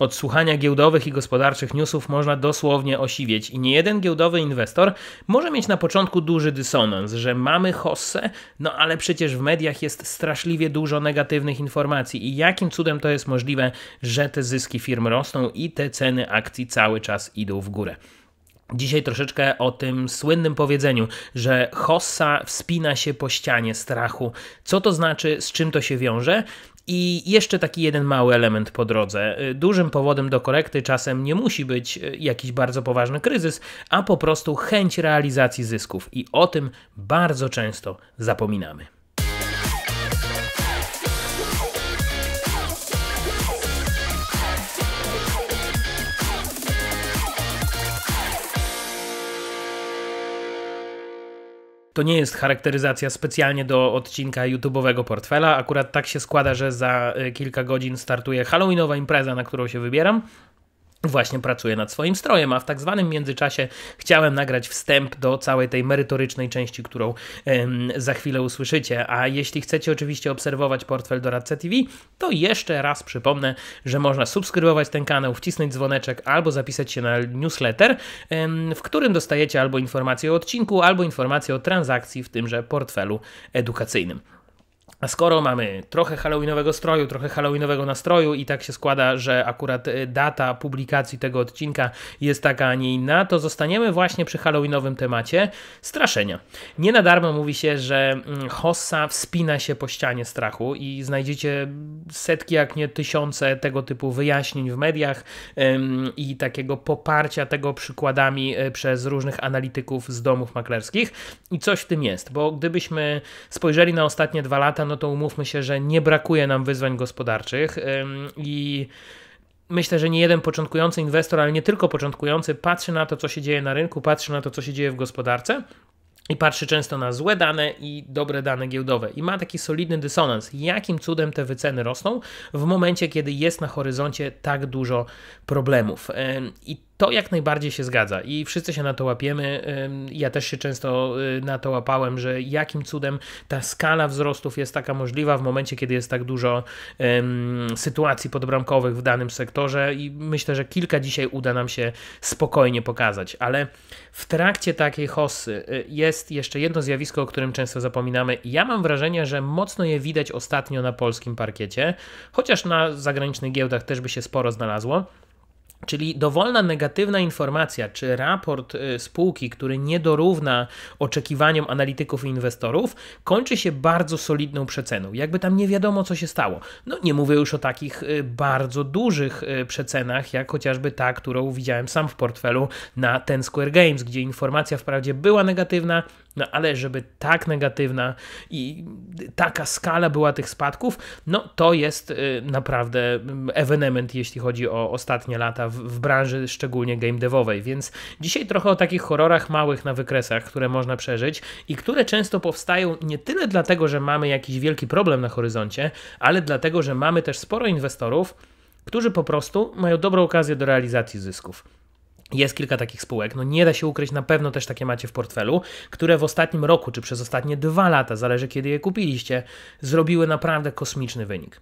Od słuchania giełdowych i gospodarczych newsów można dosłownie osiwieć i nie jeden giełdowy inwestor może mieć na początku duży dysonans, że mamy hossę, no ale przecież w mediach jest straszliwie dużo negatywnych informacji i jakim cudem to jest możliwe, że te zyski firm rosną i te ceny akcji cały czas idą w górę. Dzisiaj troszeczkę o tym słynnym powiedzeniu, że Hossa wspina się po ścianie strachu. Co to znaczy, z czym to się wiąże? I jeszcze taki jeden mały element po drodze. Y, dużym powodem do korekty czasem nie musi być y, jakiś bardzo poważny kryzys, a po prostu chęć realizacji zysków. I o tym bardzo często zapominamy. To nie jest charakteryzacja specjalnie do odcinka YouTube'owego portfela. Akurat tak się składa, że za y, kilka godzin startuje Halloweenowa impreza, na którą się wybieram właśnie pracuję nad swoim strojem, a w tak zwanym międzyczasie chciałem nagrać wstęp do całej tej merytorycznej części, którą ym, za chwilę usłyszycie. A jeśli chcecie oczywiście obserwować portfel Doradca TV, to jeszcze raz przypomnę, że można subskrybować ten kanał, wcisnąć dzwoneczek albo zapisać się na newsletter, ym, w którym dostajecie albo informacje o odcinku, albo informacje o transakcji w tymże portfelu edukacyjnym. A skoro mamy trochę halloweenowego stroju, trochę halloweenowego nastroju i tak się składa, że akurat y, data publikacji tego odcinka jest taka, a nie inna, to zostaniemy właśnie przy halloweenowym temacie straszenia. Nie na darmo mówi się, że mm, Hossa wspina się po ścianie strachu i znajdziecie setki, jak nie tysiące tego typu wyjaśnień w mediach ym, i takiego poparcia tego przykładami y, przez różnych analityków z domów maklerskich. I coś w tym jest, bo gdybyśmy spojrzeli na ostatnie dwa lata, no to umówmy się, że nie brakuje nam wyzwań gospodarczych i myślę, że nie jeden początkujący inwestor, ale nie tylko początkujący, patrzy na to, co się dzieje na rynku, patrzy na to, co się dzieje w gospodarce i patrzy często na złe dane i dobre dane giełdowe. I ma taki solidny dysonans. Jakim cudem te wyceny rosną w momencie, kiedy jest na horyzoncie tak dużo problemów? I to jak najbardziej się zgadza i wszyscy się na to łapiemy. Ja też się często y, na to łapałem, że jakim cudem ta skala wzrostów jest taka możliwa w momencie, kiedy jest tak dużo sytuacji podbramkowych w danym sektorze i myślę, że kilka dzisiaj uda nam się spokojnie pokazać, ale w trakcie takiej hossy y, jest jeszcze jedno zjawisko, o którym często zapominamy. Ja mam wrażenie, że mocno je widać ostatnio na polskim parkiecie, chociaż na zagranicznych giełdach też by się sporo znalazło Czyli dowolna negatywna informacja czy raport y, spółki, który nie dorówna oczekiwaniom analityków i inwestorów, kończy się bardzo solidną przeceną. Jakby tam nie wiadomo, co się stało. No nie mówię już o takich y, bardzo dużych y, przecenach, jak chociażby ta, którą widziałem sam w portfelu na Ten Square Games, gdzie informacja wprawdzie była negatywna, no ale żeby tak negatywna i taka skala była tych spadków, no to jest y, naprawdę mm, ewenement, jeśli chodzi o ostatnie lata w, w branży, szczególnie game devowej. Więc dzisiaj trochę o takich horrorach małych na wykresach, które można przeżyć i które często powstają nie tyle dlatego, że mamy jakiś wielki problem na horyzoncie, ale dlatego, że mamy też sporo inwestorów, którzy po prostu mają dobrą okazję do realizacji zysków. Jest kilka takich spółek, no nie da się ukryć, na pewno też takie macie w portfelu, które w ostatnim roku czy przez ostatnie dwa lata, zależy kiedy je kupiliście, zrobiły naprawdę kosmiczny wynik.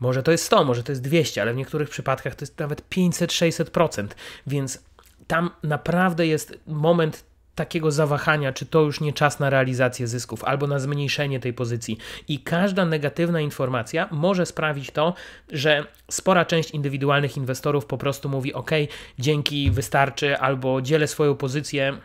Może to jest 100, może to jest 200, ale w niektórych przypadkach to jest nawet 500-600%, więc tam naprawdę jest moment takiego zawahania, czy to już nie czas na realizację zysków, albo na zmniejszenie tej pozycji. I każda negatywna informacja może sprawić to, że spora część indywidualnych inwestorów po prostu mówi: OK, dzięki, wystarczy, albo dzielę swoją pozycję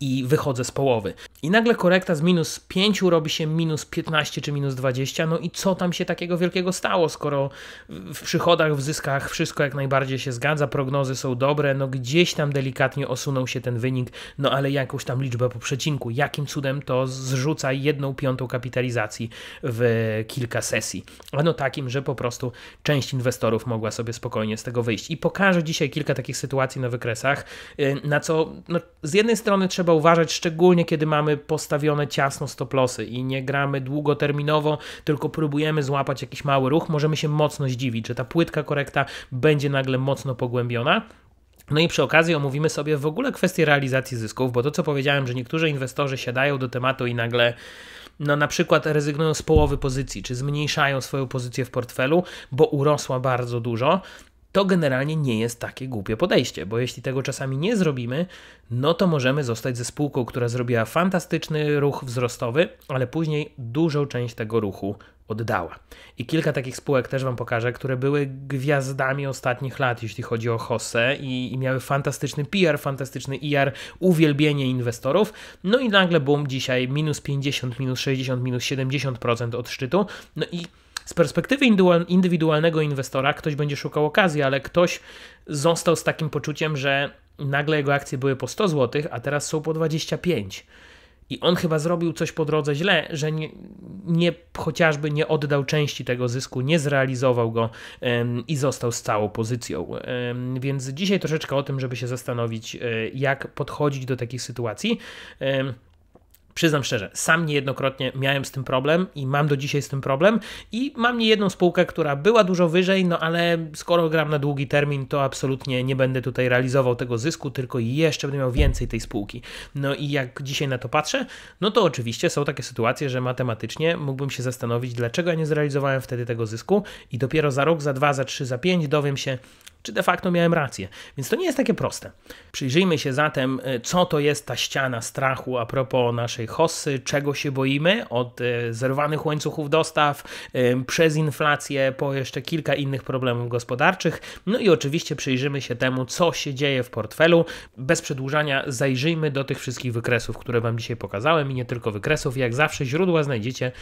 i wychodzę z połowy. I nagle korekta z minus 5 robi się minus 15 czy minus 20. No i co tam się takiego wielkiego stało, skoro w przychodach, w zyskach wszystko jak najbardziej się zgadza, prognozy są dobre, no gdzieś tam delikatnie osunął się ten wynik, no ale jakąś tam liczbę po przecinku. Jakim cudem to zrzuca jedną piątą kapitalizacji w kilka sesji? Ano takim, że po prostu część inwestorów mogła sobie spokojnie z tego wyjść. I pokażę dzisiaj kilka takich sytuacji na wykresach, y, na co no, z jednej strony trzeba uważać, szczególnie kiedy mamy postawione ciasno stoplosy i nie gramy długoterminowo, tylko próbujemy złapać jakiś mały ruch, możemy się mocno zdziwić, że ta płytka korekta będzie nagle mocno pogłębiona. No i przy okazji omówimy sobie w ogóle kwestię realizacji zysków, bo to co powiedziałem, że niektórzy inwestorzy siadają do tematu i nagle no na przykład rezygnują z połowy pozycji, czy zmniejszają swoją pozycję w portfelu, bo urosła bardzo dużo, to generalnie nie jest takie głupie podejście, bo jeśli tego czasami nie zrobimy, no to możemy zostać ze spółką, która zrobiła fantastyczny ruch wzrostowy, ale później dużą część tego ruchu oddała. I kilka takich spółek też Wam pokażę, które były gwiazdami ostatnich lat, jeśli chodzi o HOSE i, i miały fantastyczny PR, fantastyczny IR, e uwielbienie inwestorów. No i nagle boom, dzisiaj minus 50, minus 60, minus 70% od szczytu. No i z perspektywy indywidualnego inwestora ktoś będzie szukał okazji, ale ktoś został z takim poczuciem, że nagle jego akcje były po 100 zł, a teraz są po 25. I on chyba zrobił coś po drodze źle, że nie, nie chociażby nie oddał części tego zysku, nie zrealizował go ym, i został z całą pozycją. Ym, więc dzisiaj troszeczkę o tym, żeby się zastanowić, y, jak podchodzić do takich sytuacji. Ym, Przyznam szczerze, sam niejednokrotnie miałem z tym problem i mam do dzisiaj z tym problem i mam niejedną spółkę, która była dużo wyżej, no ale skoro gram na długi termin, to absolutnie nie będę tutaj realizował tego zysku, tylko jeszcze będę miał więcej tej spółki. No i jak dzisiaj na to patrzę, no to oczywiście są takie sytuacje, że matematycznie mógłbym się zastanowić, dlaczego ja nie zrealizowałem wtedy tego zysku i dopiero za rok, za dwa, za trzy, za pięć dowiem się, czy de facto miałem rację. Więc to nie jest takie proste. Przyjrzyjmy się zatem, y, co to jest ta ściana strachu a propos naszej naszej hossy, czego się boimy, od e, zerwanych łańcuchów dostaw, e, przez inflację, po jeszcze kilka innych problemów gospodarczych. No i oczywiście przyjrzymy się temu, co się dzieje w portfelu. Bez przedłużania zajrzyjmy do tych wszystkich wykresów, które Wam dzisiaj pokazałem i nie tylko wykresów. Jak zawsze źródła znajdziecie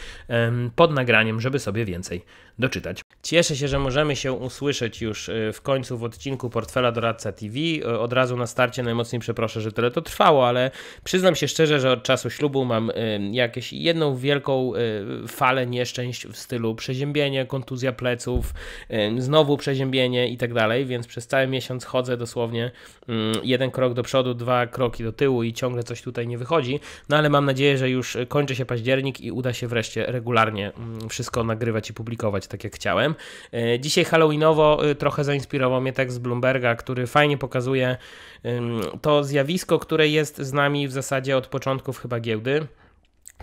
pod nagraniem, żeby sobie więcej doczytać. Cieszę się, że możemy się usłyszeć już y, w końcu w odcinku Portfela Doradca TV. Y, od razu na starcie najmocniej przeproszę, że tyle to trwało, ale przyznam się szczerze, że od czasu ślubu mam y, jakieś jedną wielką falę nieszczęść w stylu przeziębienie, kontuzja pleców, znowu przeziębienie i tak dalej, więc przez cały miesiąc chodzę dosłownie mm, jeden krok do przodu, dwa kroki do tyłu i ciągle coś tutaj nie wychodzi, no ale mam nadzieję, że już kończy się październik i uda się wreszcie regularnie mm, wszystko nagrywać i publikować tak jak chciałem. Halloweenem. E, dzisiaj Halloweenowo y, trochę zainspirował mnie tekst z Bloomberga, który fajnie pokazuje to zjawisko, które jest z nami w zasadzie od początków chyba giełdy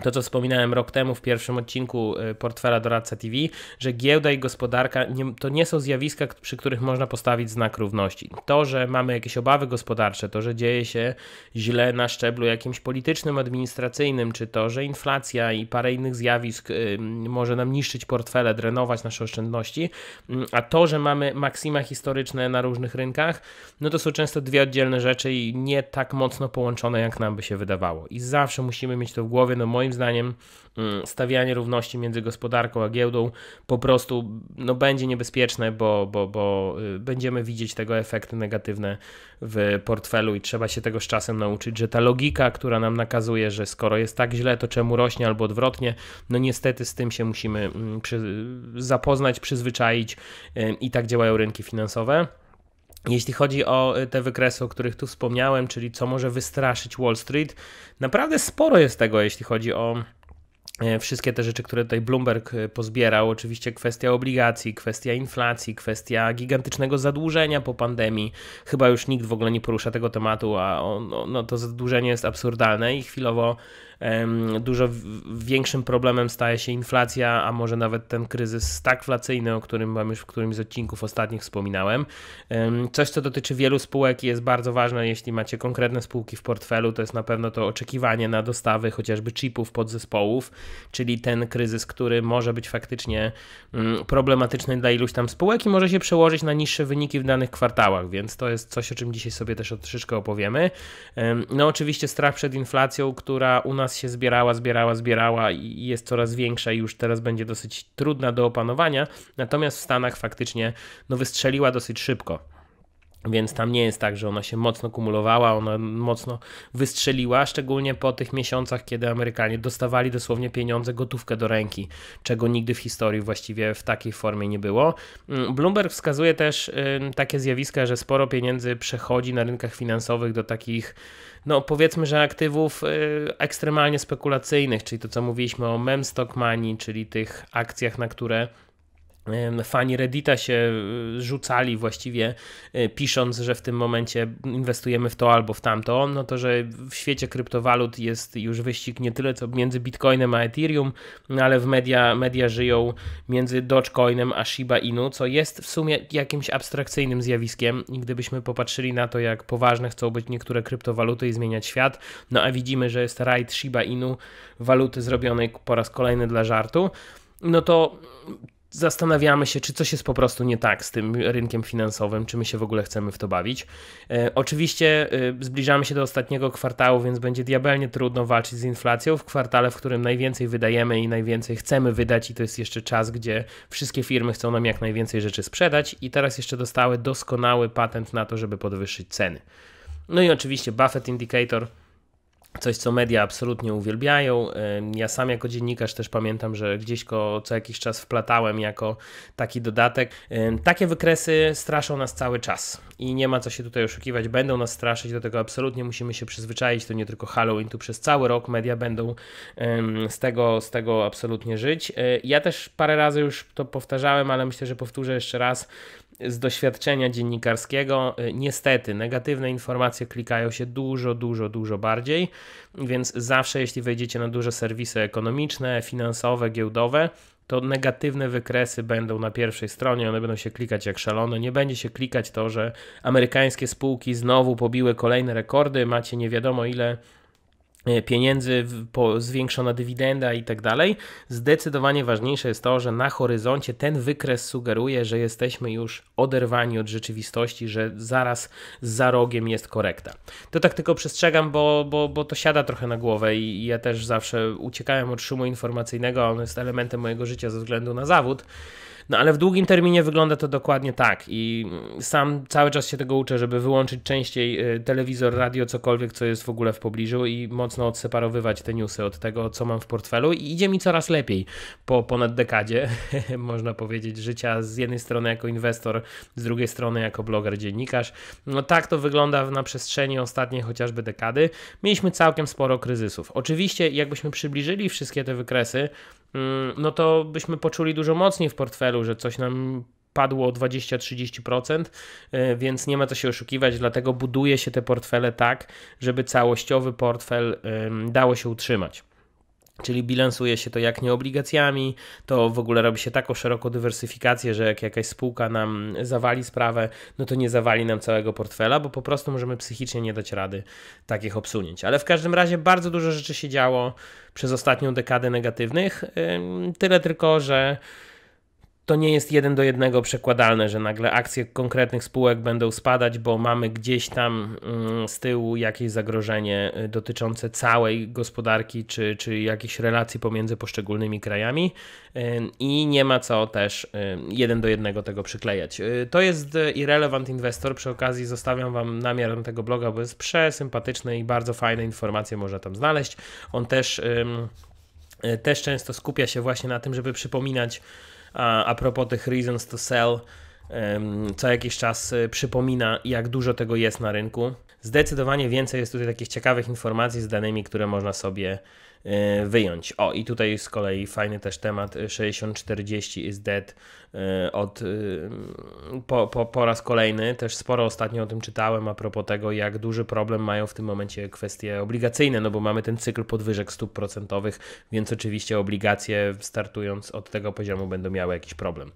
to, co wspominałem rok temu w pierwszym odcinku y, portfela doradca TV, że giełda i gospodarka nie, to nie są zjawiska, przy których można postawić znak równości. To, że mamy jakieś obawy gospodarcze, to, że dzieje się źle na szczeblu jakimś politycznym, administracyjnym, czy to, że inflacja i parę innych zjawisk y, może nam niszczyć portfele, drenować nasze oszczędności, mm, a to, że mamy maksima historyczne na różnych rynkach, no to są często dwie oddzielne rzeczy i nie tak mocno połączone, jak nam by się wydawało. I zawsze musimy mieć to w głowie, no moje moim zdaniem mm, stawianie równości między gospodarką a giełdą po prostu no, będzie niebezpieczne, bo, bo, bo y, będziemy widzieć tego efekty negatywne w portfelu i trzeba się tego z czasem nauczyć, że ta logika, która nam nakazuje, że skoro jest tak źle, to czemu rośnie albo odwrotnie, no niestety z tym się musimy mm, przy, zapoznać, przyzwyczaić y, i tak działają rynki finansowe. Jeśli chodzi o y, te wykresy, o których tu wspomniałem, czyli co może wystraszyć Wall Street, naprawdę sporo jest tego, jeśli chodzi o e, wszystkie te rzeczy, które tutaj Bloomberg e, pozbierał. Oczywiście kwestia obligacji, kwestia inflacji, kwestia gigantycznego zadłużenia po pandemii. Chyba już nikt w ogóle nie porusza tego tematu, a on, no, no to zadłużenie jest absurdalne i chwilowo Dużo większym problemem staje się inflacja, a może nawet ten kryzys stagflacyjny, o którym wam już w którymś z odcinków ostatnich wspominałem. Coś, co dotyczy wielu spółek i jest bardzo ważne, jeśli macie konkretne spółki w portfelu, to jest na pewno to oczekiwanie na dostawy chociażby chipów podzespołów, czyli ten kryzys, który może być faktycznie mm, problematyczny dla iluś tam spółek i może się przełożyć na niższe wyniki w danych kwartałach, więc to jest coś, o czym dzisiaj sobie też troszeczkę opowiemy. No oczywiście strach przed inflacją, która u nas się zbierała, zbierała, zbierała i jest coraz większa i już teraz będzie dosyć trudna do opanowania, natomiast w Stanach faktycznie no, wystrzeliła dosyć szybko. Więc tam nie jest tak, że ona się mocno kumulowała, ona mocno wystrzeliła, szczególnie po tych miesiącach, kiedy Amerykanie dostawali dosłownie pieniądze gotówkę do ręki, czego nigdy w historii właściwie w takiej formie nie było. Mm, Bloomberg wskazuje też takie zjawiska, że sporo pieniędzy przechodzi na rynkach finansowych do takich no powiedzmy, że aktywów y, ekstremalnie spekulacyjnych, czyli to co mówiliśmy o mem stock money, czyli tych akcjach, na które Fani Reddita się e, rzucali właściwie e, pisząc, że w tym momencie inwestujemy w to albo w tamto, no to że w świecie kryptowalut jest już wyścig nie tyle co między Bitcoinem a Ethereum, no ale w media, media żyją między Dogecoinem a Shiba Inu, co jest w sumie jakimś abstrakcyjnym zjawiskiem i gdybyśmy popatrzyli na to, jak poważne chcą być niektóre kryptowaluty i zmieniać świat, no a widzimy, że jest rajd Shiba Inu, waluty zrobionej po raz kolejny dla żartu, no to zastanawiamy się, czy coś jest po prostu nie tak z tym rynkiem finansowym, czy my się w ogóle chcemy w to bawić. E, oczywiście e, zbliżamy się do ostatniego kwartału, więc będzie diabelnie trudno walczyć z inflacją w kwartale, w którym najwięcej wydajemy i najwięcej chcemy wydać i to jest jeszcze czas, gdzie wszystkie firmy chcą nam jak najwięcej rzeczy sprzedać i teraz jeszcze dostały doskonały patent na to, żeby podwyższyć ceny. No i oczywiście Buffett Indicator – coś, co media absolutnie uwielbiają. Ja sam jako dziennikarz też pamiętam, że gdzieś go co jakiś czas wplatałem jako taki dodatek. Takie wykresy straszą nas cały czas i nie ma co się tutaj oszukiwać, będą nas straszyć, do tego absolutnie musimy się przyzwyczaić, to nie tylko Halloween, tu przez cały rok media będą z tego, z tego absolutnie żyć. E, ja też parę razy już to powtarzałem, ale myślę, że powtórzę jeszcze raz z doświadczenia dziennikarskiego, e, niestety negatywne informacje klikają się dużo, dużo, dużo bardziej. Więc zawsze, jeśli wejdziecie na duże serwisy ekonomiczne, finansowe, giełdowe, to negatywne wykresy będą na pierwszej stronie, one będą się klikać jak szalone. Nie będzie się klikać to, że amerykańskie spółki znowu pobiły kolejne rekordy, macie nie wiadomo ile E, pieniędzy, zwiększona dywidenda i tak dalej. Zdecydowanie ważniejsze jest to, że na horyzoncie ten wykres sugeruje, że jesteśmy już oderwani od rzeczywistości, że zaraz za rogiem jest korekta. To tak tylko przestrzegam, bo, bo, bo to siada trochę na głowę i ja też zawsze uciekałem od szumu informacyjnego, a on jest elementem mojego życia ze względu na zawód no ale w długim terminie wygląda to dokładnie tak i sam cały czas się tego uczę, żeby wyłączyć częściej y, telewizor, radio, cokolwiek, co jest w ogóle w pobliżu i mocno odseparowywać te newsy od tego, co mam w portfelu i idzie mi coraz lepiej po ponad dekadzie, można powiedzieć, życia z jednej strony jako inwestor, z drugiej strony jako bloger, dziennikarz. No tak to wygląda na przestrzeni ostatniej chociażby dekady. Mieliśmy całkiem sporo kryzysów. Oczywiście jakbyśmy przybliżyli wszystkie te wykresy, Mm, no to byśmy poczuli dużo mocniej w portfelu, że coś nam padło o 20-30%, e, więc nie ma co się oszukiwać, dlatego buduje się te portfele tak, żeby całościowy portfel dało się utrzymać. Czyli bilansuje się to jak nie obligacjami, to w ogóle robi się taką szeroką dywersyfikację, że jak jakaś spółka nam zawali sprawę, no to nie zawali nam całego portfela, bo po prostu możemy psychicznie nie dać rady takich obsunięć. Ale w każdym razie bardzo dużo rzeczy się działo przez ostatnią dekadę negatywnych. Tyle tylko, że to nie jest jeden do jednego przekładalne, że nagle akcje konkretnych spółek będą spadać, bo mamy gdzieś tam mm, z tyłu jakieś zagrożenie y, dotyczące całej gospodarki czy, czy jakichś relacji pomiędzy poszczególnymi krajami y, i nie ma co też y, jeden do jednego tego przyklejać. To jest Irrelevant Investor. Przy okazji zostawiam Wam namiar na tego bloga, bo jest przesympatyczny i bardzo fajne informacje można tam znaleźć. On też, też często skupia się właśnie na tym, żeby przypominać a, a propos tych reasons to sell, co jakiś czas y, przypomina, jak dużo tego jest na rynku. Zdecydowanie więcej jest tutaj takich ciekawych informacji z danymi, które można sobie E, wyjąć. O, i tutaj z kolei fajny też temat 6040 is dead e, od e, po, po, po raz kolejny. Też sporo ostatnio o tym czytałem a propos tego, jak duży problem mają w tym momencie kwestie obligacyjne, no bo mamy ten cykl podwyżek stóp procentowych, więc oczywiście obligacje startując od tego poziomu będą miały jakiś problem.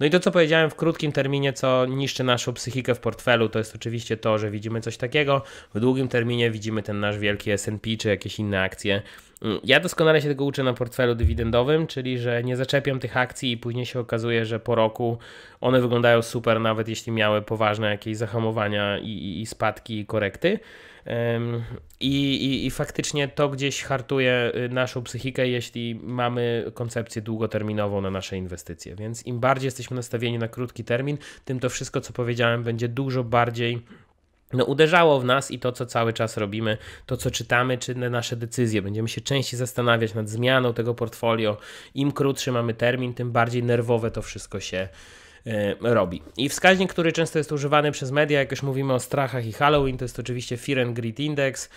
No i to, co powiedziałem w krótkim terminie, co niszczy naszą psychikę w portfelu, to jest oczywiście to, że widzimy coś takiego, w długim terminie widzimy ten nasz wielki S&P czy jakieś inne akcje, Mm, ja doskonale się tego uczę na portfelu dywidendowym, czyli że nie zaczepiam tych akcji i później się okazuje, że po roku one wyglądają super, nawet jeśli miały poważne jakieś zahamowania i, i, i spadki i korekty. I, i, I, faktycznie to gdzieś hartuje y, naszą psychikę, jeśli mamy koncepcję długoterminową na nasze inwestycje. Więc im bardziej jesteśmy nastawieni na krótki termin, tym to wszystko, co powiedziałem, będzie dużo bardziej no, uderzało w nas i to, co cały czas robimy, to, co czytamy, czy nasze decyzje. Będziemy się częściej zastanawiać nad zmianą tego portfolio. Im krótszy mamy termin, tym bardziej nerwowe to wszystko się E, robi. I wskaźnik, który często jest używany przez media, jak już mówimy o strachach i Halloween, to jest oczywiście Fear and Greed Index,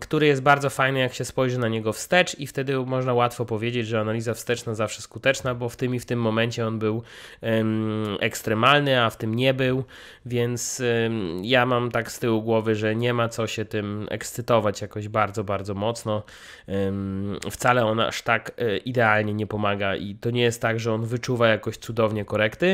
który jest bardzo fajny, jak się spojrzy na niego wstecz i wtedy można łatwo powiedzieć, że analiza wsteczna zawsze skuteczna, bo w tym i w tym momencie on był ekstremalny, a w tym nie był, więc ja mam tak z tyłu głowy, że nie ma co się tym ekscytować jakoś bardzo, bardzo mocno. Wcale on aż tak e, idealnie nie pomaga i to nie jest tak, że on wyczuwa jakoś cudownie korekty,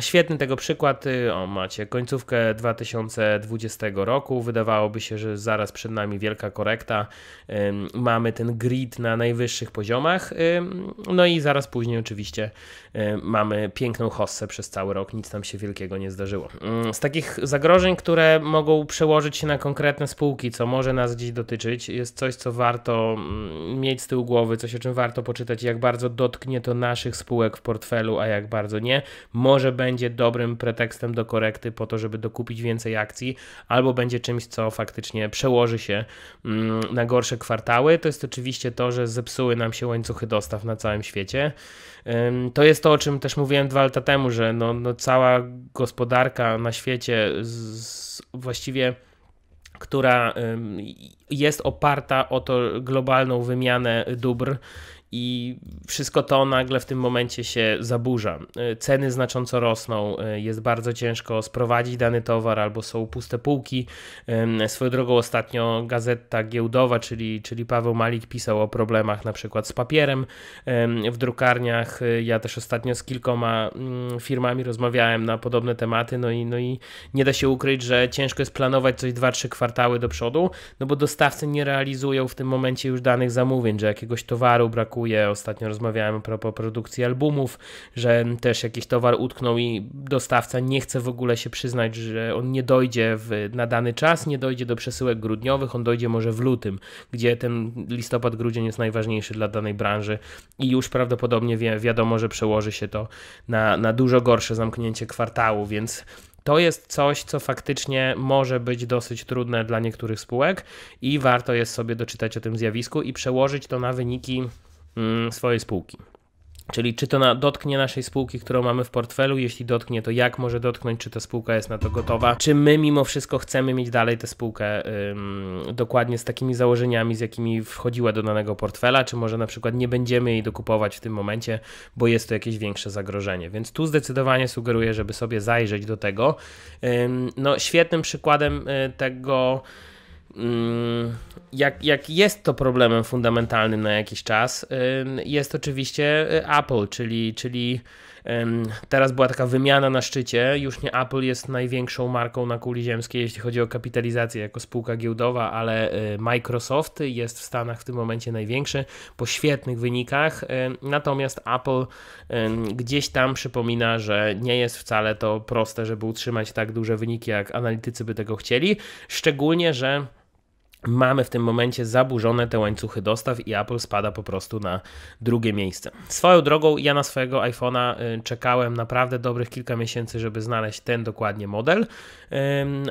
Świetny tego przykład, y, o macie końcówkę 2020 roku, wydawałoby się, że zaraz przed nami wielka korekta, mamy ten grid na najwyższych poziomach, no i zaraz później oczywiście e, mamy piękną hossę przez cały rok, nic tam się wielkiego nie zdarzyło. Mm, z takich zagrożeń, które mogą przełożyć się na konkretne spółki, co może nas gdzieś dotyczyć, jest coś, co warto mm, mieć z tyłu głowy, coś o czym warto poczytać, jak bardzo dotknie to naszych spółek w portfelu, a jak bardzo nie może będzie dobrym pretekstem do korekty po to, żeby dokupić więcej akcji, albo będzie czymś, co faktycznie przełoży się mm, na gorsze kwartały. To jest oczywiście to, że zepsuły nam się łańcuchy dostaw na całym świecie. To jest to, o czym też mówiłem dwa lata temu, że no, no cała gospodarka na świecie z, właściwie która jest oparta o to globalną wymianę dóbr, i wszystko to nagle w tym momencie się zaburza. E, ceny znacząco rosną, e, jest bardzo ciężko sprowadzić dany towar albo są puste półki. Swoją drogą ostatnio gazeta giełdowa, czyli, czyli Paweł Malik pisał o problemach na przykład z papierem w drukarniach. E, ja też ostatnio z kilkoma mm, firmami rozmawiałem na podobne tematy, no i, no i nie da się ukryć, że ciężko jest planować coś 2-3 kwartały do przodu, no bo dostawcy nie realizują w tym momencie już danych zamówień, że jakiegoś towaru brakuje brakuje. Ostatnio rozmawiałem a propos produkcji albumów, że też jakiś towar utknął i dostawca nie chce w ogóle się przyznać, że on nie dojdzie w, na dany czas, nie dojdzie do przesyłek grudniowych, on dojdzie może w lutym, gdzie ten listopad, grudzień jest najważniejszy dla danej branży i już prawdopodobnie wi wiadomo, że przełoży się to na, na dużo gorsze zamknięcie kwartału, więc to jest coś, co faktycznie może być dosyć trudne dla niektórych spółek i warto jest sobie doczytać o tym zjawisku i przełożyć to na wyniki Mm, swojej spółki. Czyli czy to na, dotknie naszej spółki, którą mamy w portfelu? Jeśli dotknie, to jak może dotknąć? Czy ta spółka jest na to gotowa? Czy my mimo wszystko chcemy mieć dalej tę spółkę ym, dokładnie z takimi założeniami, z jakimi wchodziła do danego portfela? Czy może na przykład nie będziemy jej dokupować w tym momencie, bo jest to jakieś większe zagrożenie? Więc tu zdecydowanie sugeruję, żeby sobie zajrzeć do tego. Ym, no, świetnym przykładem y, tego Mm, jak, jak jest to problemem fundamentalnym na jakiś czas, jest oczywiście y, Apple, czyli, czyli teraz była taka wymiana na szczycie. Już nie Apple jest największą marką na kuli ziemskiej, jeśli chodzi o kapitalizację jako spółka giełdowa, ale y, Microsoft jest w Stanach w tym momencie największy po świetnych wynikach. Natomiast Apple gdzieś tam przypomina, że nie jest wcale to proste, żeby utrzymać tak duże wyniki, jak analitycy by tego chcieli. Szczególnie, że mamy w tym momencie zaburzone te łańcuchy dostaw i Apple spada po prostu na drugie miejsce. Swoją drogą, ja na swojego iPhone'a y, czekałem naprawdę dobrych kilka miesięcy, żeby znaleźć ten dokładnie model,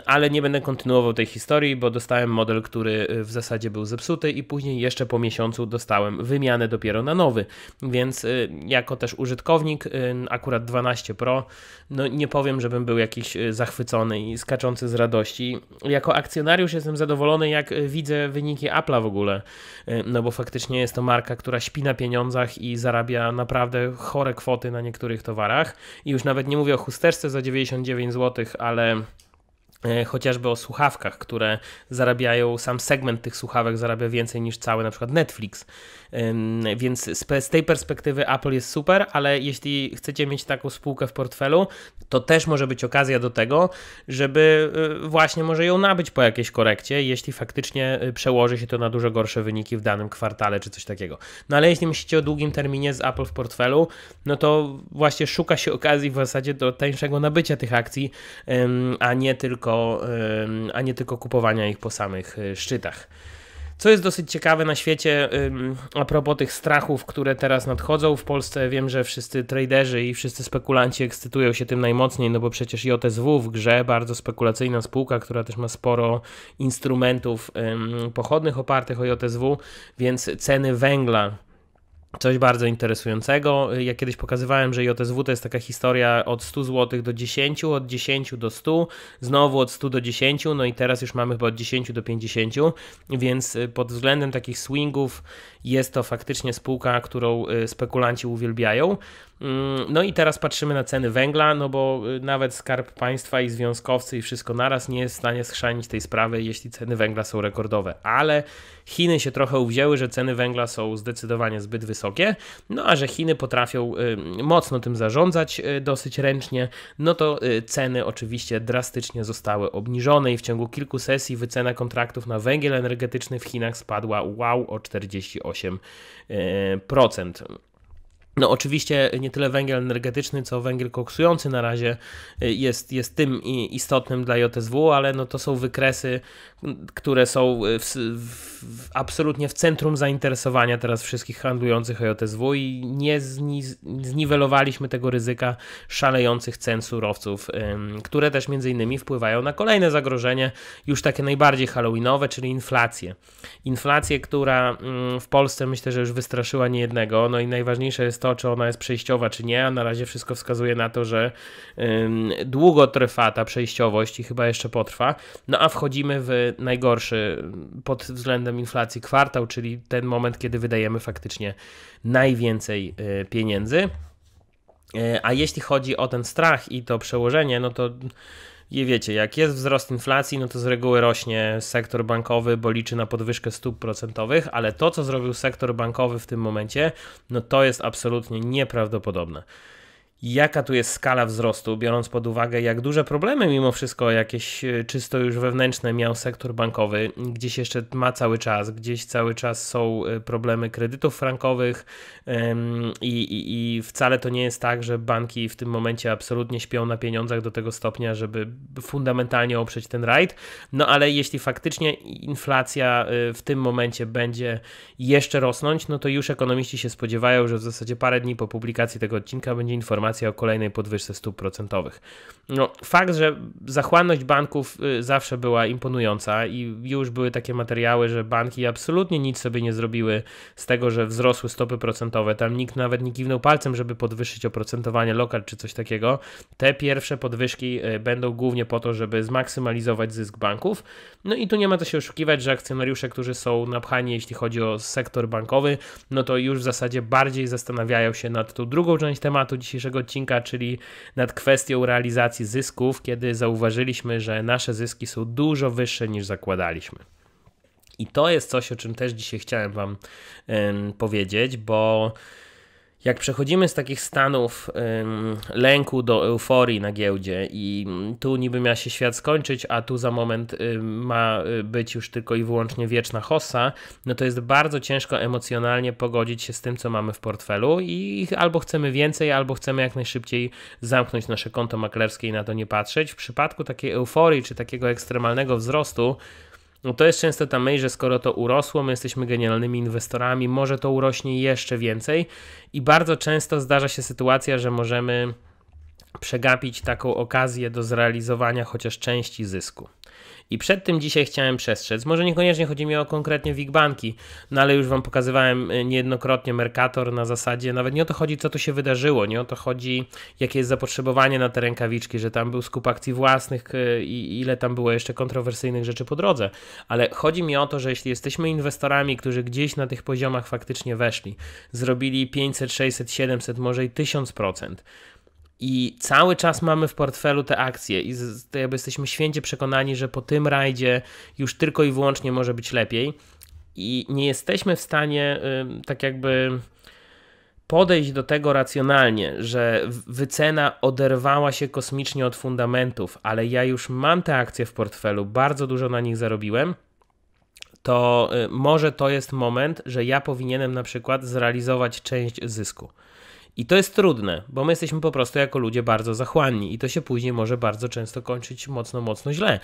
ale nie będę kontynuował tej historii, bo dostałem model, który y, w zasadzie był zepsuty i później jeszcze po miesiącu dostałem wymianę dopiero na nowy, więc y, jako też użytkownik akurat 12 Pro, no nie powiem, żebym był jakiś zachwycony i skaczący z radości. Jako akcjonariusz jestem zadowolony, jak widzę wyniki Apple'a w ogóle, y, no bo faktycznie jest to marka, która śpi na pieniądzach i zarabia naprawdę chore kwoty na niektórych towarach. I już nawet nie mówię o chusteczce za 99 zł, ale e, chociażby o słuchawkach, które zarabiają, sam segment tych słuchawek zarabia więcej niż cały na przykład Netflix. Więc z, z tej perspektywy Apple jest super, ale jeśli chcecie mieć taką spółkę w portfelu, to też może być okazja do tego, żeby y, właśnie może ją nabyć po jakiejś korekcie, jeśli faktycznie y, przełoży się to na dużo gorsze wyniki w danym kwartale czy coś takiego. No ale jeśli myślicie o długim terminie z Apple w portfelu, no to właśnie szuka się okazji w zasadzie do tańszego nabycia tych akcji, a nie tylko, a nie tylko kupowania ich po samych y, szczytach. Co jest dosyć ciekawe na świecie, a propos tych strachów, które teraz nadchodzą w Polsce, wiem, że wszyscy traderzy i wszyscy spekulanci ekscytują się tym najmocniej, no bo przecież JSW w grze, bardzo spekulacyjna spółka, która też ma sporo instrumentów pochodnych opartych o JSW, więc ceny węgla Coś bardzo interesującego. Ja kiedyś pokazywałem, że JSW to jest taka historia od 100 zł do 10, od 10 do 100, znowu od 100 do 10, no i teraz już mamy chyba od 10 do 50, więc y, pod względem takich swingów jest to faktycznie spółka, którą y, spekulanci uwielbiają. Mm, no i teraz patrzymy na ceny węgla, no bo y, nawet Skarb Państwa i związkowcy i wszystko naraz nie jest w stanie schrzanić tej sprawy, jeśli ceny węgla są rekordowe. Ale Chiny się trochę uwzięły, że ceny węgla są zdecydowanie zbyt wysokie, no a że Chiny potrafią y, mocno tym zarządzać y, dosyć ręcznie, no to ceny oczywiście drastycznie zostały obniżone i w ciągu kilku sesji wycena kontraktów na węgiel energetyczny w Chinach spadła wow o 48%. No, oczywiście nie tyle węgiel energetyczny, co węgiel koksujący na razie y, jest, jest tym istotnym dla JSW, ale no to są wykresy, które są w, w, absolutnie w centrum zainteresowania teraz wszystkich handlujących o JSW i nie zni, zniwelowaliśmy tego ryzyka szalejących cen surowców, które też między innymi wpływają na kolejne zagrożenie, już takie najbardziej halloweenowe, czyli inflację. Inflację, która w Polsce myślę, że już wystraszyła niejednego, no i najważniejsze jest to, czy ona jest przejściowa, czy nie, a na razie wszystko wskazuje na to, że długo trwa ta przejściowość i chyba jeszcze potrwa. No a wchodzimy w najgorszy pod względem inflacji kwartał, czyli ten moment, kiedy wydajemy faktycznie najwięcej y, pieniędzy. Y, a jeśli chodzi o ten strach i to przełożenie, no to i wiecie, jak jest wzrost inflacji, no to z reguły rośnie sektor bankowy, bo liczy na podwyżkę stóp procentowych, ale to, co zrobił sektor bankowy w tym momencie, no to jest absolutnie nieprawdopodobne jaka tu jest skala wzrostu, biorąc pod uwagę, jak duże problemy mimo wszystko jakieś e, czysto już wewnętrzne miał sektor bankowy, gdzieś jeszcze ma cały czas, gdzieś cały czas są e, problemy kredytów frankowych i, i, i wcale to nie jest tak, że banki w tym momencie absolutnie śpią na pieniądzach do tego stopnia, żeby fundamentalnie oprzeć ten rajd, no ale jeśli faktycznie inflacja e, w tym momencie będzie jeszcze rosnąć, no to już ekonomiści się spodziewają, że w zasadzie parę dni po publikacji tego odcinka będzie informacja, o kolejnej podwyżce stóp procentowych. No, fakt, że zachłanność banków y, zawsze była imponująca i już były takie materiały, że banki absolutnie nic sobie nie zrobiły z tego, że wzrosły stopy procentowe. Tam nikt nawet nie kiwnął palcem, żeby podwyższyć oprocentowanie lokal czy coś takiego. Te pierwsze podwyżki y, będą głównie po to, żeby zmaksymalizować zysk banków. No i tu nie ma co się oszukiwać, że akcjonariusze, którzy są napchani, jeśli chodzi o sektor bankowy, no to już w zasadzie bardziej zastanawiają się nad tą drugą część tematu dzisiejszego odcinka, czyli nad kwestią realizacji zysków, kiedy zauważyliśmy, że nasze zyski są dużo wyższe niż zakładaliśmy. I to jest coś, o czym też dzisiaj chciałem Wam powiedzieć, bo jak przechodzimy z takich stanów ym, lęku do euforii na giełdzie i tu niby miał się świat skończyć, a tu za moment y, ma y, być już tylko i wyłącznie wieczna hossa, no to jest bardzo ciężko emocjonalnie pogodzić się z tym, co mamy w portfelu i albo chcemy więcej, albo chcemy jak najszybciej zamknąć nasze konto maklerskie i na to nie patrzeć. W przypadku takiej euforii czy takiego ekstremalnego wzrostu, no to jest często ta myśl, że skoro to urosło, my jesteśmy genialnymi inwestorami, może to urośnie jeszcze więcej i bardzo często zdarza się sytuacja, że możemy przegapić taką okazję do zrealizowania chociaż części zysku. I przed tym dzisiaj chciałem przestrzec. Może niekoniecznie chodzi mi o konkretnie wigbanki, no ale już Wam pokazywałem y, niejednokrotnie Mercator na zasadzie, nawet nie o to chodzi, co tu się wydarzyło, nie o to chodzi, jakie jest zapotrzebowanie na te rękawiczki, że tam był skup akcji własnych y, i ile tam było jeszcze kontrowersyjnych rzeczy po drodze. Ale chodzi mi o to, że jeśli jesteśmy inwestorami, którzy gdzieś na tych poziomach faktycznie weszli, zrobili 500, 600, 700, może i 1000%, i cały czas mamy w portfelu te akcje i jakby jesteśmy święcie przekonani, że po tym rajdzie już tylko i wyłącznie może być lepiej i nie jesteśmy w stanie y, tak jakby podejść do tego racjonalnie, że wycena oderwała się kosmicznie od fundamentów, ale ja już mam te akcje w portfelu, bardzo dużo na nich zarobiłem, to y, może to jest moment, że ja powinienem na przykład zrealizować część zysku. I to jest trudne, bo my jesteśmy po prostu jako ludzie bardzo zachłanni i to się później może bardzo często kończyć mocno, mocno źle,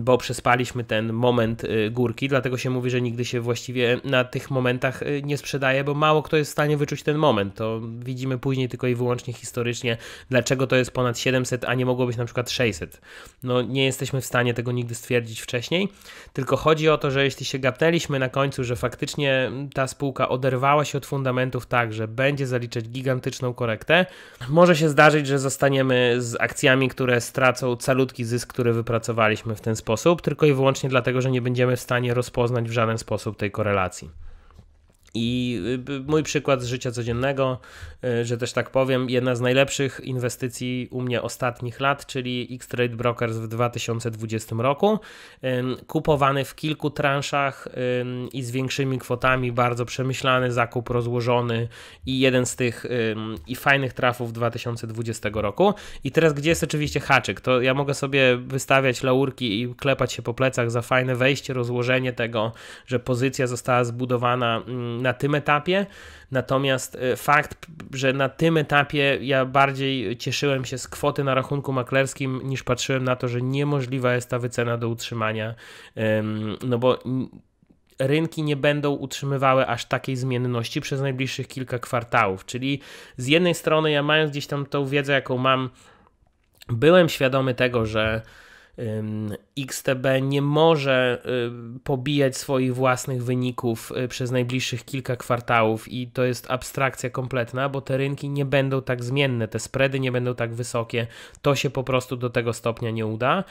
bo przespaliśmy ten moment y, górki, dlatego się mówi, że nigdy się właściwie na tych momentach y, nie sprzedaje, bo mało kto jest w stanie wyczuć ten moment. To widzimy później tylko i wyłącznie historycznie, dlaczego to jest ponad 700, a nie mogło być na przykład 600. No nie jesteśmy w stanie tego nigdy stwierdzić wcześniej, tylko chodzi o to, że jeśli się gapnęliśmy na końcu, że faktycznie ta spółka oderwała się od fundamentów tak, że będzie zaliczać gigant, gigantyczną korektę. Może się zdarzyć, że zostaniemy z akcjami, które stracą calutki zysk, który wypracowaliśmy w ten sposób, tylko i wyłącznie dlatego, że nie będziemy w stanie rozpoznać w żaden sposób tej korelacji. I y, mój przykład z życia codziennego, y, że też tak powiem, jedna z najlepszych inwestycji u mnie ostatnich lat, czyli X-Trade Brokers w 2020 roku, kupowany w kilku transzach i z większymi kwotami, bardzo przemyślany zakup, rozłożony i jeden z tych i fajnych trafów 2020 roku. I teraz gdzie jest oczywiście haczyk? To ja mogę sobie wystawiać laurki i klepać się po plecach za fajne wejście, rozłożenie tego, że pozycja została zbudowana na tym etapie. Natomiast e, fakt, że na tym etapie ja bardziej cieszyłem się z kwoty na rachunku maklerskim, niż patrzyłem na to, że niemożliwa jest ta wycena do utrzymania. No bo rynki nie będą utrzymywały aż takiej zmienności przez najbliższych kilka kwartałów. Czyli z jednej strony, ja mając gdzieś tam tą wiedzę, jaką mam, byłem świadomy tego, że XTB nie może y, pobijać swoich własnych wyników y, przez najbliższych kilka kwartałów i to jest abstrakcja kompletna, bo te rynki nie będą tak zmienne, te spready nie będą tak wysokie, to się po prostu do tego stopnia nie uda.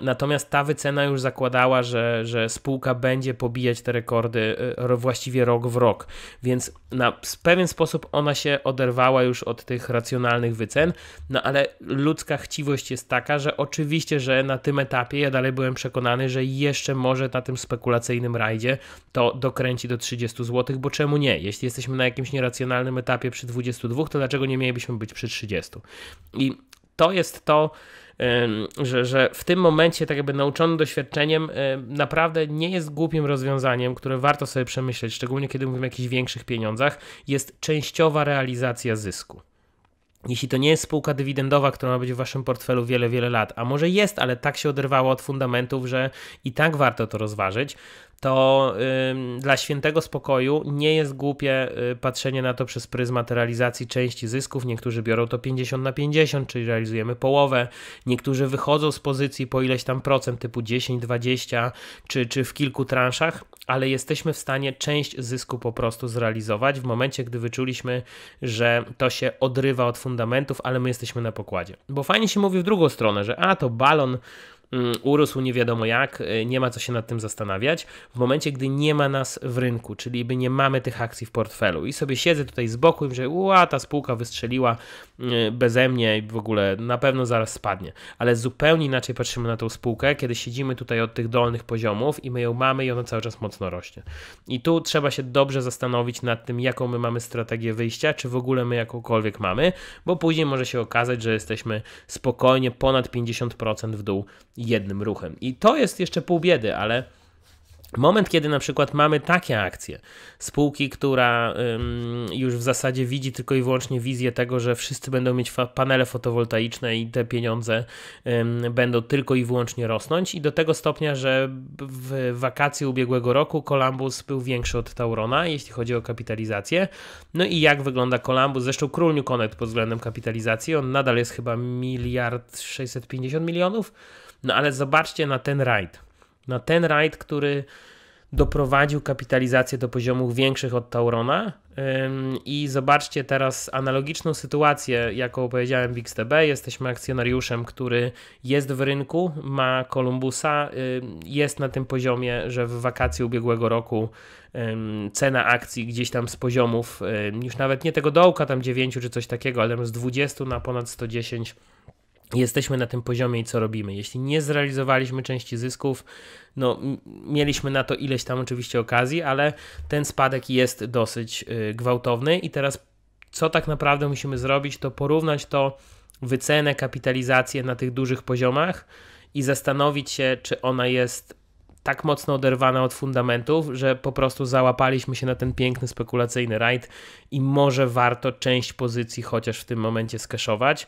Natomiast ta wycena już zakładała, że, że spółka będzie pobijać te rekordy y, właściwie rok w rok, więc na pewien sposób ona się oderwała już od tych racjonalnych wycen, no ale ludzka chciwość jest taka, że oczywiście, że że na tym etapie ja dalej byłem przekonany, że jeszcze może na tym spekulacyjnym rajdzie to dokręci do 30 zł, bo czemu nie? Jeśli jesteśmy na jakimś nieracjonalnym etapie przy 22, to dlaczego nie mielibyśmy być przy 30? I to jest to, że, że, w tym momencie, tak jakby nauczony doświadczeniem, naprawdę nie jest głupim rozwiązaniem, które warto sobie przemyśleć, szczególnie kiedy mówimy o jakichś większych pieniądzach, jest częściowa realizacja zysku jeśli to nie jest spółka dywidendowa, która ma być w waszym portfelu wiele, wiele lat, a może jest, ale tak się oderwała od fundamentów, że i tak warto to rozważyć, to y, dla świętego spokoju nie jest głupie y, patrzenie na to przez pryzmat realizacji części zysków. Niektórzy biorą to 50 na 50, czyli realizujemy połowę. Niektórzy wychodzą z pozycji po ileś tam procent, typu 10, 20 czy, czy w kilku transzach, ale jesteśmy w stanie część zysku po prostu zrealizować w momencie, gdy wyczuliśmy, że to się odrywa od fundamentów, ale my jesteśmy na pokładzie. Bo fajnie się mówi w drugą stronę, że a to balon Mm, urósł nie wiadomo jak, y, nie ma co się nad tym zastanawiać. W momencie, gdy nie ma nas w rynku, czyli by nie mamy tych akcji w portfelu i sobie siedzę tutaj z boku i że ła, ta spółka wystrzeliła y, beze mnie i w ogóle na pewno zaraz spadnie. Ale zupełnie inaczej patrzymy na tą spółkę, kiedy siedzimy tutaj od tych dolnych poziomów i my ją mamy i ona cały czas mocno rośnie. I tu trzeba się dobrze zastanowić nad tym, jaką my mamy strategię wyjścia, czy w ogóle my jakąkolwiek mamy, bo później może się okazać, że jesteśmy spokojnie ponad 50% w dół jednym ruchem. I to jest jeszcze pół biedy, ale moment, kiedy na przykład mamy takie akcje spółki, która już w zasadzie widzi tylko i wyłącznie wizję tego, że wszyscy będą mieć panele fotowoltaiczne i te pieniądze będą tylko i wyłącznie rosnąć i do tego stopnia, że w wakacje ubiegłego roku Columbus był większy od Taurona, jeśli chodzi o kapitalizację. No i jak wygląda Columbus? Zresztą król New Connect pod względem kapitalizacji, on nadal jest chyba miliard 650 milionów, no ale zobaczcie na ten rajd. Na ten rajd, który doprowadził kapitalizację do poziomów większych od Taurona. I zobaczcie teraz analogiczną sytuację, jaką opowiedziałem w XTB. Jesteśmy akcjonariuszem, który jest w rynku, ma Kolumbusa, jest na tym poziomie, że w wakacje ubiegłego roku cena akcji gdzieś tam z poziomów, już nawet nie tego dołka, tam 9 czy coś takiego, ale z 20 na ponad 110 jesteśmy na tym poziomie i co robimy. Jeśli nie zrealizowaliśmy części zysków, no mieliśmy na to ileś tam oczywiście okazji, ale ten spadek jest dosyć y, gwałtowny i teraz co tak naprawdę musimy zrobić, to porównać to wycenę, kapitalizację na tych dużych poziomach i zastanowić się, czy ona jest tak mocno oderwana od fundamentów, że po prostu załapaliśmy się na ten piękny spekulacyjny rajd i może warto część pozycji chociaż w tym momencie skeszować.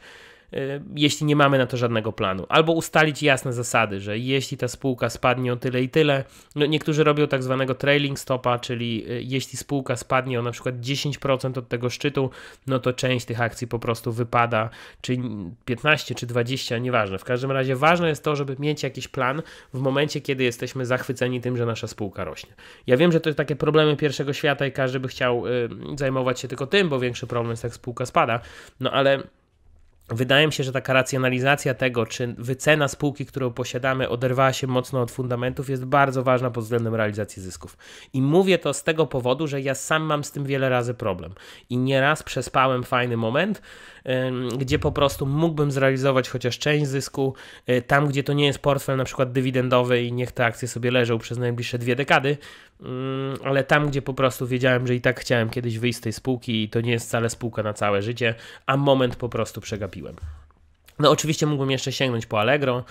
Y, jeśli nie mamy na to żadnego planu. Albo ustalić jasne zasady, że jeśli ta spółka spadnie o tyle i tyle, no niektórzy robią tak zwanego trailing stopa, czyli y, jeśli spółka spadnie o na przykład 10% od tego szczytu, no to część tych akcji po prostu wypada, czy 15 czy 20, nieważne. W każdym razie ważne jest to, żeby mieć jakiś plan w momencie, kiedy jesteśmy zachwyceni tym, że nasza spółka rośnie. Ja wiem, że to jest takie problemy pierwszego świata i każdy by chciał y, zajmować się tylko tym, bo większy problem jest jak spółka spada, no ale Wydaje mi się, że taka racjonalizacja tego, czy wycena spółki, którą posiadamy, oderwała się mocno od fundamentów, jest bardzo ważna pod względem realizacji zysków. I mówię to z tego powodu, że ja sam mam z tym wiele razy problem. I nieraz przespałem fajny moment, gdzie po prostu mógłbym zrealizować chociaż część zysku, e, tam gdzie to nie jest portfel na przykład dywidendowy i niech te akcje sobie leżą przez najbliższe dwie dekady, mm, ale tam gdzie po prostu wiedziałem, że i tak chciałem kiedyś wyjść z tej spółki i to nie jest wcale spółka na całe życie, a moment po prostu przegapiłem. No oczywiście mógłbym jeszcze sięgnąć po Allegro,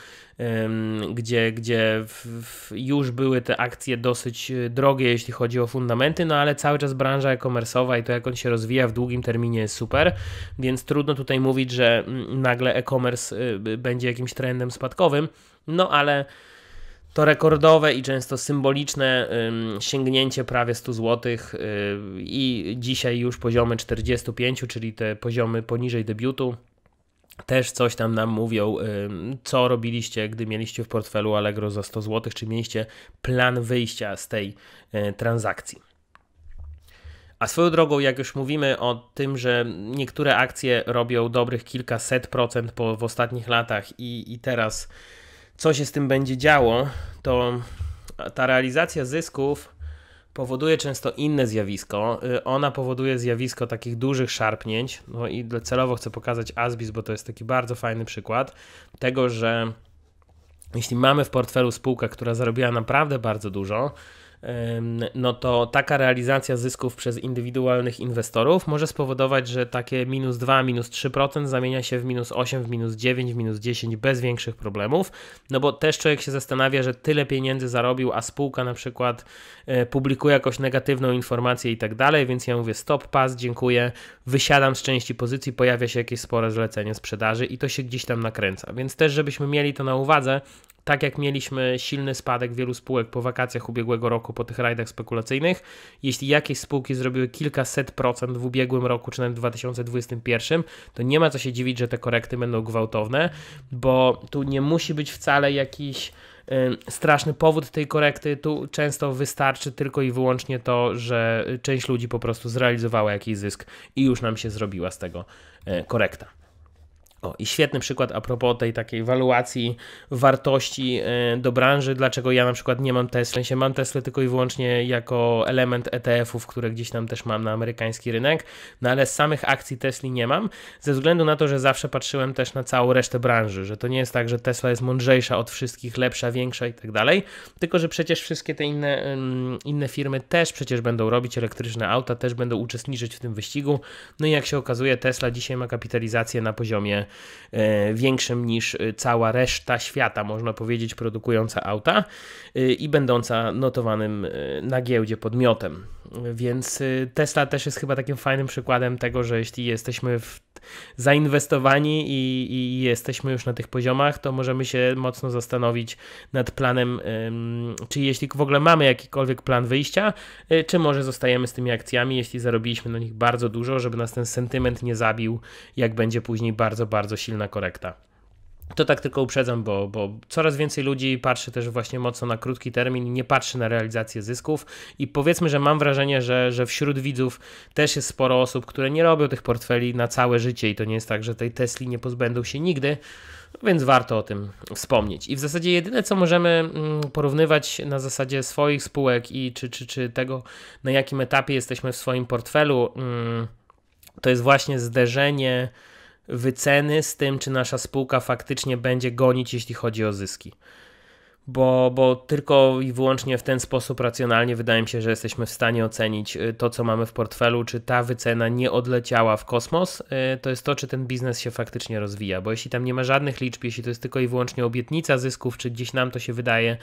gdzie, gdzie w, w już były te akcje dosyć e, drogie, jeśli chodzi o fundamenty, no ale cały czas branża e-commerce'owa i to jak on się rozwija w długim terminie jest super, więc trudno tutaj mówić, że nagle e-commerce e, będzie jakimś trendem spadkowym, no ale to rekordowe i często symboliczne sięgnięcie prawie 100 zł e, i dzisiaj już poziomy 45, czyli te poziomy poniżej debiutu, też coś tam nam mówią, co robiliście, gdy mieliście w portfelu Allegro za 100 zł, czy mieliście plan wyjścia z tej e, transakcji. A swoją drogą, jak już mówimy o tym, że niektóre akcje robią dobrych kilkaset procent po, w ostatnich latach i, i teraz co się z tym będzie działo, to ta realizacja zysków powoduje często inne zjawisko. Y, ona powoduje zjawisko takich dużych szarpnięć, no i celowo chcę pokazać Asbis, bo to jest taki bardzo fajny przykład tego, że jeśli mamy w portfelu spółkę, która zarobiła naprawdę bardzo dużo, no to taka realizacja zysków przez indywidualnych inwestorów może spowodować, że takie minus 2, minus 3% zamienia się w minus 8, w minus 9, w minus 10 bez większych problemów, no bo też człowiek się zastanawia, że tyle pieniędzy zarobił, a spółka na przykład e, publikuje jakąś negatywną informację i tak dalej, więc ja mówię stop, pas, dziękuję, wysiadam z części pozycji, pojawia się jakieś spore zlecenie sprzedaży i to się gdzieś tam nakręca, więc też żebyśmy mieli to na uwadze, tak jak mieliśmy silny spadek wielu spółek po wakacjach ubiegłego roku, po tych rajdach spekulacyjnych, jeśli jakieś spółki zrobiły kilkaset procent w ubiegłym roku, czy nawet w 2021, to nie ma co się dziwić, że te korekty będą gwałtowne, bo tu nie musi być wcale jakiś straszny powód tej korekty. Tu często wystarczy tylko i wyłącznie to, że część ludzi po prostu zrealizowała jakiś zysk i już nam się zrobiła z tego e, korekta. O, i świetny przykład a propos tej takiej waluacji wartości e, do branży, dlaczego ja na przykład nie mam Tesla, w mam Tesla tylko i wyłącznie jako element ETF-ów, które gdzieś tam też mam na amerykański rynek, no ale samych akcji Tesla nie mam, ze względu na to, że zawsze patrzyłem też na całą resztę branży, że to nie jest tak, że Tesla jest mądrzejsza od wszystkich, lepsza, większa i tak dalej, tylko że przecież wszystkie te inne, inne firmy też przecież będą robić elektryczne auta, też będą uczestniczyć w tym wyścigu, no i jak się okazuje Tesla dzisiaj ma kapitalizację na poziomie E, większym niż cała reszta świata, można powiedzieć, produkująca auta e, i będąca notowanym e, na giełdzie podmiotem. Więc Tesla też jest chyba takim fajnym przykładem tego, że jeśli jesteśmy w zainwestowani i, i, jesteśmy już na tych poziomach, to możemy się mocno zastanowić nad planem, czy jeśli w ogóle mamy jakikolwiek plan wyjścia, e, czy może zostajemy z tymi akcjami, jeśli zarobiliśmy na nich bardzo dużo, żeby nas ten sentyment nie zabił, jak będzie później bardzo, bardzo silna korekta. To tak tylko uprzedzam, bo, bo coraz więcej ludzi patrzy też właśnie mocno na krótki termin, nie patrzy na realizację zysków i powiedzmy, że mam wrażenie, że, że wśród widzów też jest sporo osób, które nie robią tych portfeli na całe życie i to nie jest tak, że tej Tesli nie pozbędą się nigdy, więc warto o tym wspomnieć. I w zasadzie jedyne, co możemy mm, porównywać na zasadzie swoich spółek i czy, czy, czy tego, na jakim etapie jesteśmy w swoim portfelu, mm, to jest właśnie zderzenie wyceny z tym, czy nasza spółka faktycznie będzie gonić, jeśli chodzi o zyski bo, bo tylko i wyłącznie w ten sposób racjonalnie wydaje mi się, że jesteśmy w stanie ocenić y, to, co mamy w portfelu, czy ta wycena nie odleciała w kosmos. Y, to jest to, czy ten biznes się faktycznie rozwija, bo jeśli tam nie ma żadnych liczb, jeśli to jest tylko i wyłącznie obietnica zysków, czy gdzieś nam to się wydaje,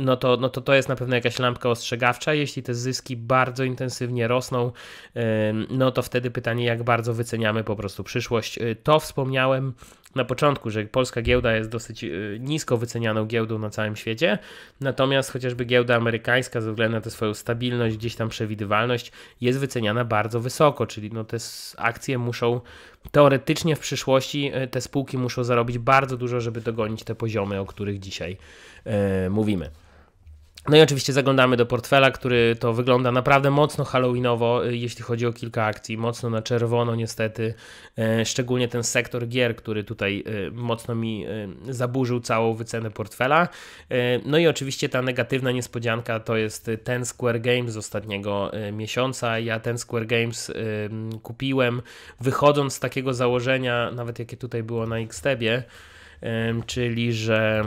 no to no to, to jest na pewno jakaś lampka ostrzegawcza. Jeśli te zyski bardzo intensywnie rosną, no to wtedy pytanie, jak bardzo wyceniamy po prostu przyszłość. Y, to wspomniałem na początku, że polska giełda jest dosyć y, nisko wycenianą giełdą na całym świecie, natomiast chociażby giełda amerykańska ze względu na tę swoją stabilność, gdzieś tam przewidywalność jest wyceniana bardzo wysoko, czyli no te akcje muszą teoretycznie w przyszłości y, te spółki muszą zarobić bardzo dużo, żeby dogonić te poziomy, o których dzisiaj e, mówimy. No i oczywiście zaglądamy do portfela, który to wygląda naprawdę mocno halloweenowo, y, jeśli chodzi o kilka akcji, mocno na czerwono niestety, e, szczególnie ten sektor gier, który tutaj e, mocno mi e, zaburzył całą wycenę portfela. No i oczywiście ta negatywna niespodzianka to jest ten Square Games z ostatniego miesiąca. Ja ten Square Games kupiłem wychodząc z takiego założenia, nawet jakie tutaj było na Xtebie, czyli że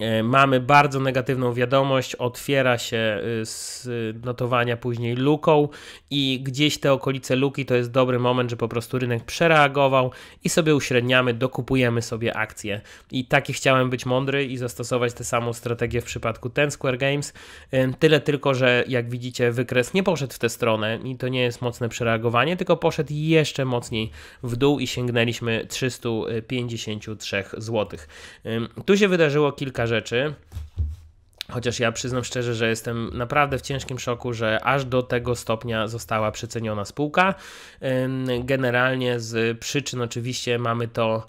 E, mamy bardzo negatywną wiadomość, otwiera się y, z notowania później luką i gdzieś te okolice luki to jest dobry moment, że po prostu rynek przereagował i sobie uśredniamy, dokupujemy sobie akcje. I taki chciałem być mądry i zastosować tę samą strategię w przypadku Ten Square Games. E, tyle tylko, że jak widzicie wykres nie poszedł w tę stronę i to nie jest mocne przereagowanie, tylko poszedł jeszcze mocniej w dół i sięgnęliśmy 353 zł. E, tu się wydarzyło kilka kilka rzeczy. Chociaż ja przyznam szczerze, że jestem naprawdę w ciężkim szoku, że aż do tego stopnia została przeceniona spółka. Generalnie z przyczyn oczywiście mamy to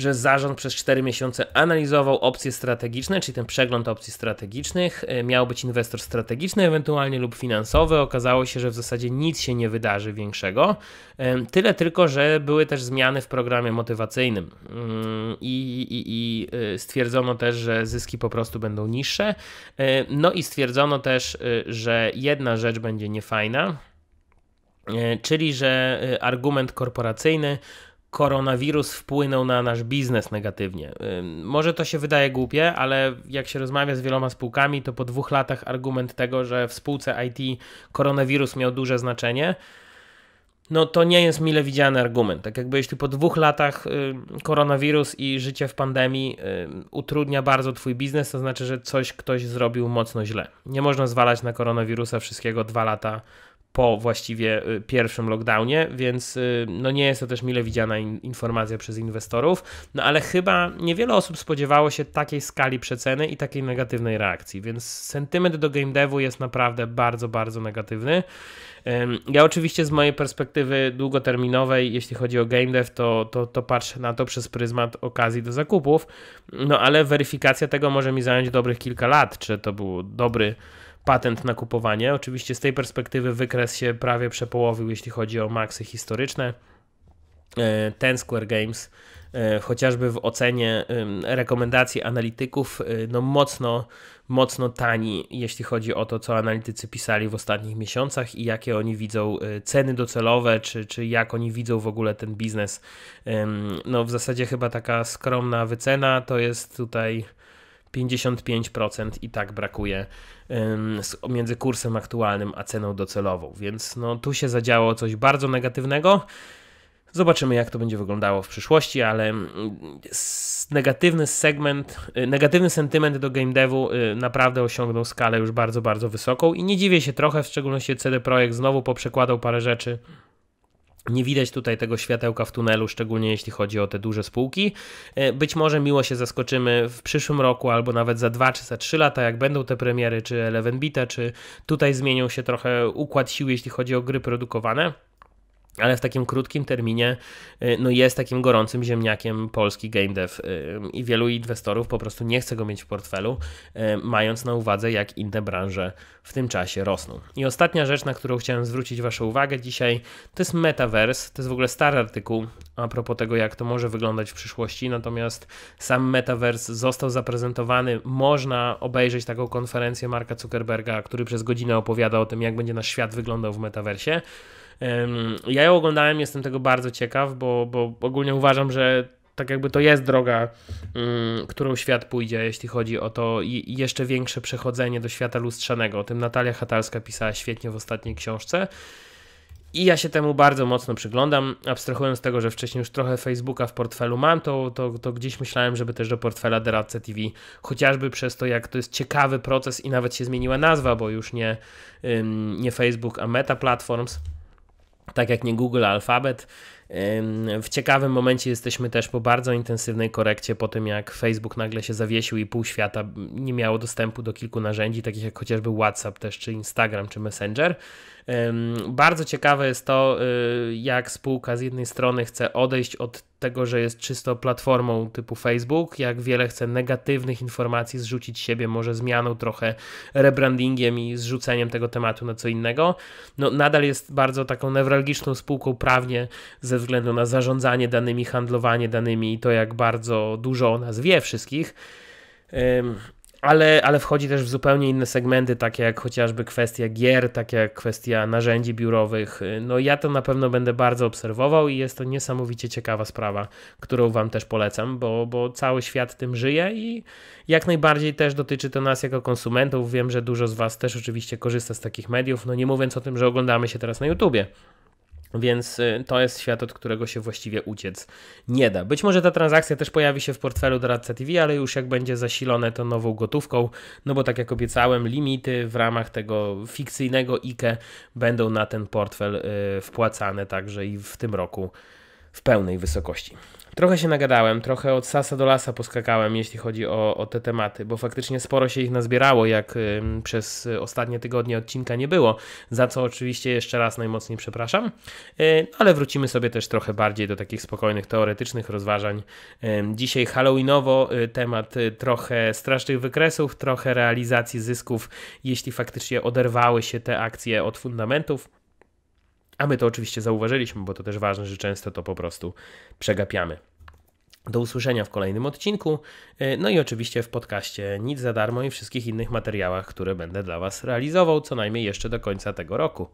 że zarząd przez 4 miesiące analizował opcje strategiczne, czyli ten przegląd opcji strategicznych. E, miał być inwestor strategiczny ewentualnie lub finansowy. Okazało się, że w zasadzie nic się nie wydarzy większego. E, tyle tylko, że były też zmiany w programie motywacyjnym mm, i, i, i e, stwierdzono też, że zyski po prostu będą niższe. No i stwierdzono też, że jedna rzecz będzie niefajna, czyli że argument korporacyjny koronawirus wpłynął na nasz biznes negatywnie. Może to się wydaje głupie, ale jak się rozmawia z wieloma spółkami, to po dwóch latach argument tego, że w spółce IT koronawirus miał duże znaczenie, no to nie jest mile widziany argument. Tak jakby jeśli po dwóch latach koronawirus i życie w pandemii utrudnia bardzo twój biznes, to znaczy, że coś ktoś zrobił mocno źle. Nie można zwalać na koronawirusa wszystkiego dwa lata po właściwie y, pierwszym lockdownie, więc y, no nie jest to też mile widziana in informacja przez inwestorów, no ale chyba niewiele osób spodziewało się takiej skali przeceny i takiej negatywnej reakcji, więc sentyment do game devu jest naprawdę bardzo, bardzo negatywny. Ja oczywiście z mojej perspektywy długoterminowej, jeśli chodzi o game dev, to, to, to patrzę na to przez pryzmat okazji do zakupów, no ale weryfikacja tego może mi zająć dobrych kilka lat, czy to był dobry patent na kupowanie. Oczywiście z tej perspektywy wykres się prawie przepołowił, jeśli chodzi o maksy historyczne. E, ten Square Games e, chociażby w ocenie rekomendacji analityków, e, no mocno, mocno tani, jeśli chodzi o to, co analitycy pisali w ostatnich miesiącach i jakie oni widzą ceny docelowe, czy, czy jak oni widzą w ogóle ten biznes. No w zasadzie chyba taka skromna wycena to jest tutaj 55% i tak brakuje między kursem aktualnym a ceną docelową, więc no, tu się zadziało coś bardzo negatywnego. Zobaczymy, jak to będzie wyglądało w przyszłości, ale mm, negatywny segment, e, negatywny sentyment do game devu e, naprawdę osiągnął skalę już bardzo, bardzo wysoką i nie dziwię się trochę, w szczególności CD Projekt znowu poprzekładał parę rzeczy nie widać tutaj tego światełka w tunelu, szczególnie jeśli chodzi o te duże spółki. E, być może miło się zaskoczymy w przyszłym roku, albo nawet za dwa, czy za trzy lata, jak będą te premiery, czy Eleven Bita, czy tutaj zmienią się trochę układ sił, jeśli chodzi o gry produkowane ale w takim krótkim terminie y, no jest takim gorącym ziemniakiem polski game dev y, i wielu inwestorów po prostu nie chce go mieć w portfelu, y, mając na uwadze jak inne branże w tym czasie rosną. I ostatnia rzecz, na którą chciałem zwrócić Waszą uwagę dzisiaj, to jest Metaverse, to jest w ogóle stary artykuł a propos tego, jak to może wyglądać w przyszłości, natomiast sam Metaverse został zaprezentowany, można obejrzeć taką konferencję Marka Zuckerberga, który przez godzinę opowiada o tym, jak będzie nasz świat wyglądał w Metaversie, ja ją oglądałem, jestem tego bardzo ciekaw, bo, bo ogólnie uważam, że tak jakby to jest droga, mm, którą świat pójdzie, jeśli chodzi o to jeszcze większe przechodzenie do świata lustrzanego. O tym Natalia Hatalska pisała świetnie w ostatniej książce. I ja się temu bardzo mocno przyglądam, abstrahując z tego, że wcześniej już trochę Facebooka w portfelu mam, to, to, to gdzieś myślałem, żeby też do portfela Doradce TV, chociażby przez to, jak to jest ciekawy proces i nawet się zmieniła nazwa, bo już nie, nie Facebook, a Meta Platforms tak jak nie Google Alphabet. W ciekawym momencie jesteśmy też po bardzo intensywnej korekcie, po tym jak Facebook nagle się zawiesił i pół świata nie miało dostępu do kilku narzędzi, takich jak chociażby WhatsApp też, czy Instagram, czy Messenger. Bardzo ciekawe jest to, y, jak spółka z jednej strony chce odejść od tego, że jest czysto platformą typu Facebook, jak wiele chce negatywnych informacji zrzucić siebie, może zmianą trochę rebrandingiem i zrzuceniem tego tematu na co innego. No, nadal jest bardzo taką newralgiczną spółką prawnie ze względu na zarządzanie danymi, handlowanie danymi i to, jak bardzo dużo o nas wie wszystkich ale, ale wchodzi też w zupełnie inne segmenty, takie jak chociażby kwestia gier, takie jak kwestia narzędzi biurowych. No ja to na pewno będę bardzo obserwował i jest to niesamowicie ciekawa sprawa, którą Wam też polecam, bo, bo cały świat tym żyje i jak najbardziej też dotyczy to nas jako konsumentów. Wiem, że dużo z Was też oczywiście korzysta z takich mediów, no nie mówiąc o tym, że oglądamy się teraz na YouTubie. Więc y, to jest świat, od którego się właściwie uciec nie da. Być może ta transakcja też pojawi się w portfelu doradca TV, ale już jak będzie zasilone to nową gotówką, no bo tak jak obiecałem, limity w ramach tego fikcyjnego IKE będą na ten portfel y, wpłacane także i w tym roku w pełnej wysokości. Trochę się nagadałem, trochę od sasa do lasa poskakałem, jeśli chodzi o, o te tematy, bo faktycznie sporo się ich nazbierało, jak y, przez ostatnie tygodnie odcinka nie było, za co oczywiście jeszcze raz najmocniej przepraszam, y, ale wrócimy sobie też trochę bardziej do takich spokojnych, teoretycznych rozważań. Y, dzisiaj halloweenowo y, temat y, trochę strasznych wykresów, trochę realizacji zysków, jeśli faktycznie oderwały się te akcje od fundamentów. A my to oczywiście zauważyliśmy, bo to też ważne, że często to po prostu przegapiamy. Do usłyszenia w kolejnym odcinku, e, no i oczywiście w podcaście Nic za darmo i wszystkich innych materiałach, które będę dla Was realizował co najmniej jeszcze do końca tego roku.